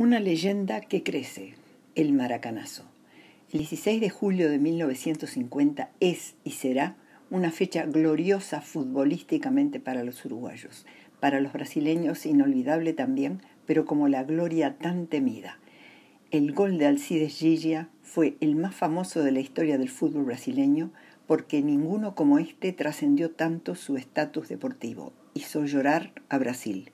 Una leyenda que crece, el maracanazo. El 16 de julio de 1950 es y será una fecha gloriosa futbolísticamente para los uruguayos, para los brasileños inolvidable también, pero como la gloria tan temida. El gol de Alcides Gigia fue el más famoso de la historia del fútbol brasileño porque ninguno como este trascendió tanto su estatus deportivo, hizo llorar a Brasil.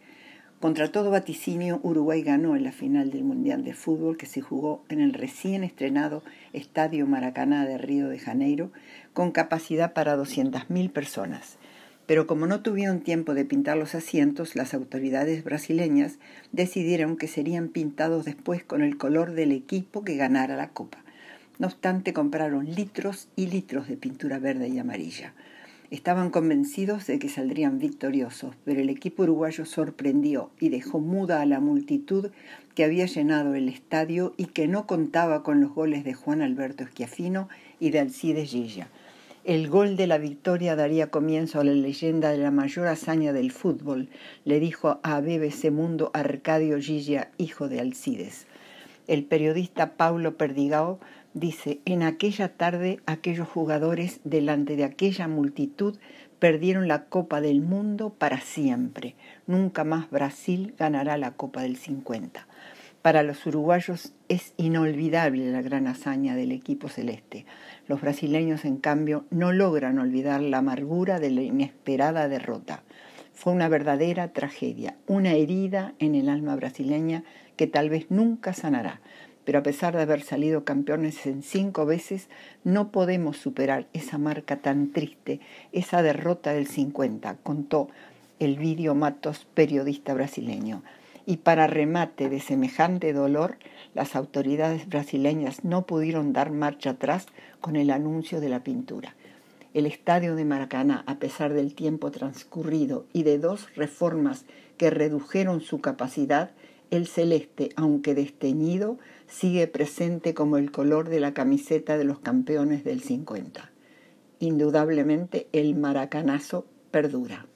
Contra todo vaticinio, Uruguay ganó en la final del Mundial de Fútbol que se jugó en el recién estrenado Estadio Maracaná de Río de Janeiro, con capacidad para 200.000 personas. Pero como no tuvieron tiempo de pintar los asientos, las autoridades brasileñas decidieron que serían pintados después con el color del equipo que ganara la copa. No obstante, compraron litros y litros de pintura verde y amarilla. Estaban convencidos de que saldrían victoriosos, pero el equipo uruguayo sorprendió y dejó muda a la multitud que había llenado el estadio y que no contaba con los goles de Juan Alberto Esquiafino y de Alcides Gilla. El gol de la victoria daría comienzo a la leyenda de la mayor hazaña del fútbol, le dijo a BBC Mundo Arcadio Gilla, hijo de Alcides. El periodista Paulo Perdigao Dice, en aquella tarde aquellos jugadores delante de aquella multitud perdieron la Copa del Mundo para siempre. Nunca más Brasil ganará la Copa del 50. Para los uruguayos es inolvidable la gran hazaña del equipo celeste. Los brasileños, en cambio, no logran olvidar la amargura de la inesperada derrota. Fue una verdadera tragedia, una herida en el alma brasileña que tal vez nunca sanará pero a pesar de haber salido campeones en cinco veces, no podemos superar esa marca tan triste, esa derrota del 50, contó el vídeo Matos, periodista brasileño. Y para remate de semejante dolor, las autoridades brasileñas no pudieron dar marcha atrás con el anuncio de la pintura. El estadio de Maracaná, a pesar del tiempo transcurrido y de dos reformas que redujeron su capacidad, el celeste, aunque desteñido, sigue presente como el color de la camiseta de los campeones del 50. Indudablemente el maracanazo perdura.